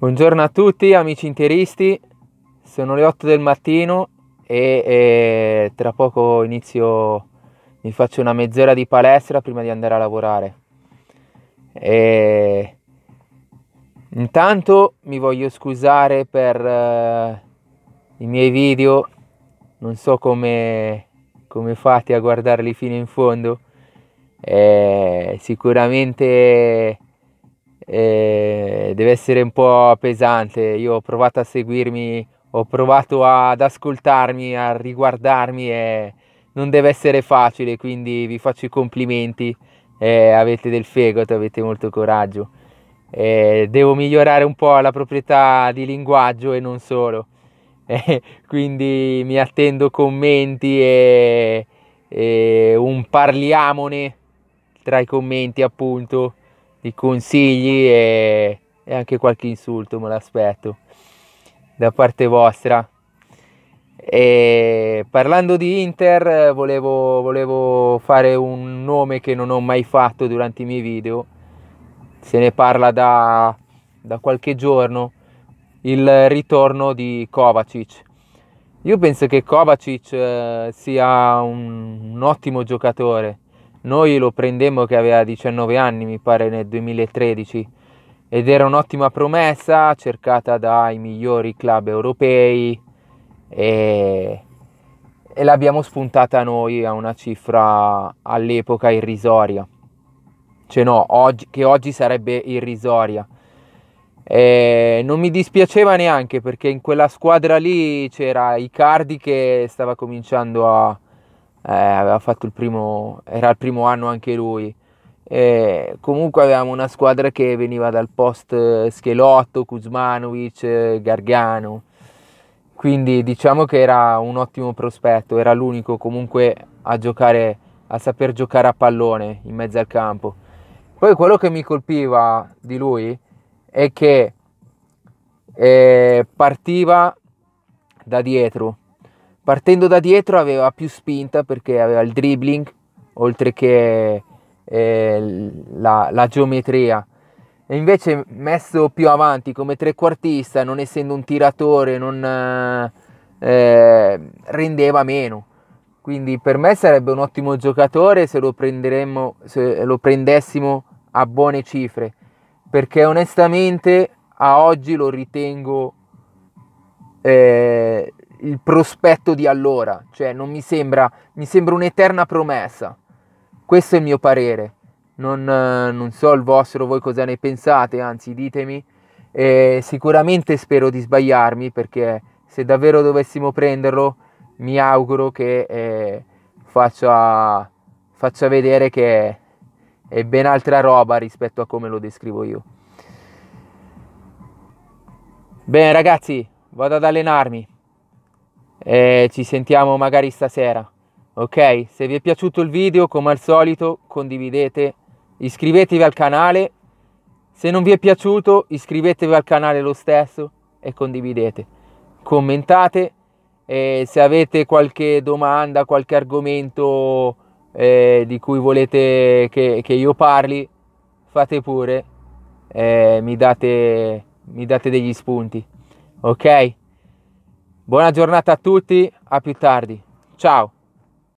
Buongiorno a tutti amici interisti, sono le 8 del mattino e, e, tra poco inizio, mi faccio una mezz'ora di palestra prima di andare a lavorare. E intanto mi voglio scusare per eh, i miei video, non so come, come fate a guardarli fino in fondo, e eh, sicuramente... Eh, deve essere un po' pesante. Io ho provato a seguirmi, ho provato ad ascoltarmi, a riguardarmi e non deve essere facile, quindi vi faccio i complimenti. Eh, avete del fegato, avete molto coraggio. Eh, devo migliorare un po' la proprietà di linguaggio e non solo. Eh, quindi mi attendo commenti e, e, un parliamone tra i commenti appunto di consigli e e anche qualche insulto me l'aspetto da parte vostra. E parlando di Inter, volevo, volevo, fare un nome che non ho mai fatto durante i miei video, se ne parla da, da qualche giorno, il ritorno di Kovacic. Io penso che Kovacic eh, sia un, un, ottimo giocatore. Noi lo prendemmo che aveva 19 anni, mi pare, nel 2013 ed era un'ottima promessa cercata dai migliori club europei e, e l'abbiamo spuntata noi a una cifra all'epoca irrisoria, cioè no, oggi, che oggi sarebbe irrisoria. E non mi dispiaceva neanche perché in quella squadra lì c'era Icardi che stava cominciando a... Eh, aveva fatto il primo, era il primo anno anche lui eh, comunque avevamo una squadra che veniva dal post eh, Schelotto, Kuzmanovic, eh, Gargano, quindi diciamo che era un ottimo prospetto, era l'unico comunque a giocare, a saper giocare a pallone in mezzo al campo. Poi quello che mi colpiva di lui è che eh, partiva da dietro, partendo da dietro aveva più spinta perché aveva il dribbling, oltre che eh, la, la geometria. E invece messo più avanti come trequartista, non essendo un tiratore, non eh, eh rendeva meno. Quindi per me sarebbe un ottimo giocatore se lo, se lo prendessimo a buone cifre, perché onestamente a oggi lo ritengo eh, il prospetto di allora, cioè non mi sembra, mi sembra un'eterna promessa. Questo è il mio parere, non, eh, non so il vostro, voi cosa ne pensate, anzi ditemi. E sicuramente spero di sbagliarmi perché se davvero dovessimo prenderlo mi auguro che eh, faccia, faccia vedere che è ben altra roba rispetto a come lo descrivo io. Bene ragazzi, vado ad allenarmi. E ci sentiamo magari stasera ok se vi è piaciuto il video come al solito condividete iscrivetevi al canale se non vi è piaciuto iscrivetevi al canale lo stesso e condividete commentate e se avete qualche domanda qualche argomento eh, di cui volete che, che, io parli fate pure eh, mi, date, mi date degli spunti ok buona giornata a tutti a più tardi ciao